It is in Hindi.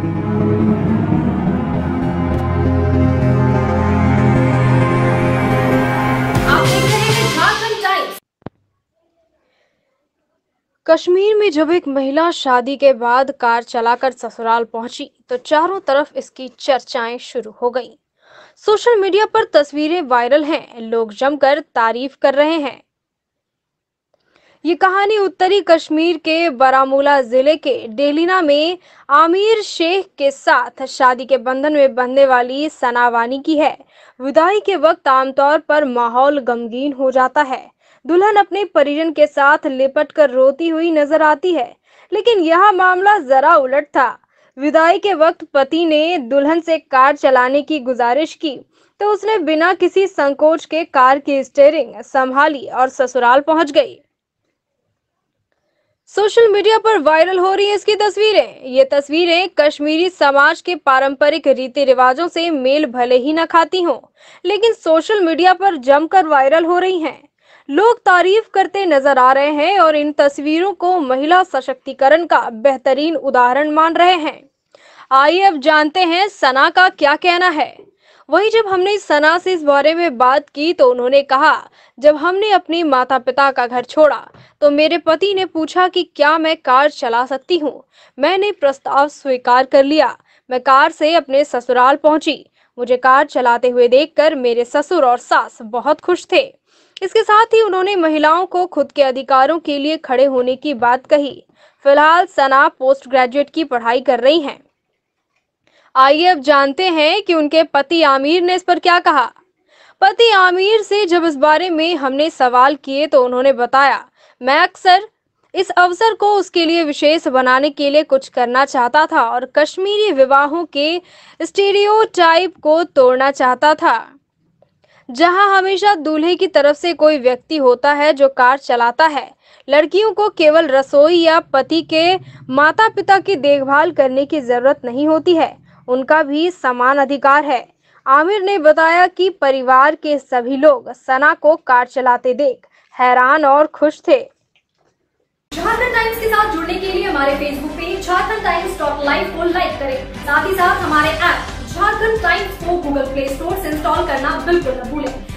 कश्मीर में जब एक महिला शादी के बाद कार चलाकर ससुराल पहुंची तो चारों तरफ इसकी चर्चाएं शुरू हो गईं। सोशल मीडिया पर तस्वीरें वायरल हैं लोग जमकर तारीफ कर रहे हैं ये कहानी उत्तरी कश्मीर के बारामूला जिले के डेलिना में आमिर शेख के साथ शादी के बंधन में बंधने वाली सनावानी की है विदाई के वक्त आमतौर पर माहौल गमगीन हो जाता है दुल्हन अपने परिजन के साथ लिपट कर रोती हुई नजर आती है लेकिन यह मामला जरा उलट था विदाई के वक्त पति ने दुल्हन से कार चलाने की गुजारिश की तो उसने बिना किसी संकोच के कार की स्टेयरिंग संभाली और ससुराल पहुंच गई सोशल मीडिया पर वायरल हो रही है इसकी तस्वीरें ये तस्वीरें कश्मीरी समाज के पारंपरिक रीति रिवाजों से मेल भले ही न खाती हों लेकिन सोशल मीडिया पर जमकर वायरल हो रही हैं लोग तारीफ करते नजर आ रहे हैं और इन तस्वीरों को महिला सशक्तिकरण का बेहतरीन उदाहरण मान रहे हैं आइए अब जानते हैं सना का क्या कहना है वहीं जब हमने सना से इस बारे में बात की तो उन्होंने कहा जब हमने अपने माता पिता का घर छोड़ा तो मेरे पति ने पूछा कि क्या मैं कार चला सकती हूँ मैंने प्रस्ताव स्वीकार कर लिया मैं कार से अपने ससुराल पहुंची मुझे कार चलाते हुए देखकर मेरे ससुर और सास बहुत खुश थे इसके साथ ही उन्होंने महिलाओं को खुद के अधिकारों के लिए खड़े होने की बात कही फिलहाल सना पोस्ट ग्रेजुएट की पढ़ाई कर रही हैं आइए अब जानते हैं कि उनके पति आमिर ने इस पर क्या कहा पति आमिर से जब इस बारे में हमने सवाल किए तो उन्होंने बताया मैं अक्सर इस अवसर को उसके लिए विशेष बनाने के लिए कुछ करना चाहता था और कश्मीरी विवाहों के स्टीरियो को तोड़ना चाहता था जहां हमेशा दूल्हे की तरफ से कोई व्यक्ति होता है जो कार चलाता है लड़कियों को केवल रसोई या पति के माता पिता की देखभाल करने की जरूरत नहीं होती है उनका भी समान अधिकार है आमिर ने बताया कि परिवार के सभी लोग सना को कार चलाते देख हैरान और खुश थे झारखंड टाइम्स के साथ जुड़ने के लिए हमारे Facebook page Jharkhand Times dot live को लाइक करें साथ ही साथ हमारे ऐप झारखंड टाइम्स को गूगल प्ले स्टोर से इंस्टॉल करना बिल्कुल न भूलें